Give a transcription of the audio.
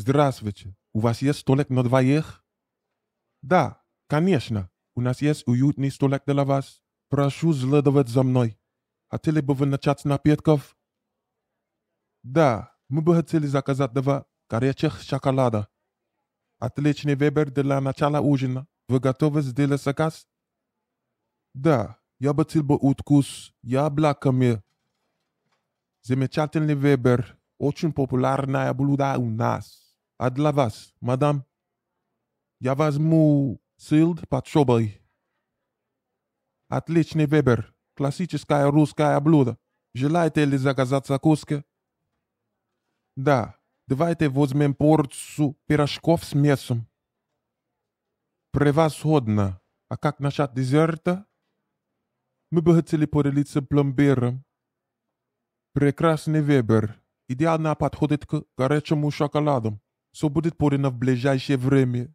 Здравствуйте, у вас есть столик на двоих? Да, конечно, у нас есть уютный столик для вас. Прошу следовать за мной. Хотели бы вы начать с напитков? Да, мы бы хотели заказать два горячих шоколада. Отличный выбор для начала ужина. Вы готовы сделать заказ? Да, я бы хотел бы откус яблоками. Замечательный выбор. Очень популярное блюдо у нас а для вас, мадам, я возьму сылд под шубой. Отличный выбор. Классическое русское блюдо. Желаете ли заказать закуски? Да, давайте возьмем порцию пирожков с мясом. Превосходно. А как насчет десерта? Мы бы хотели поделиться пломбиром. Прекрасный выбор. Идеально подходит к горячему шоколаду что будет подано в ближайшее время.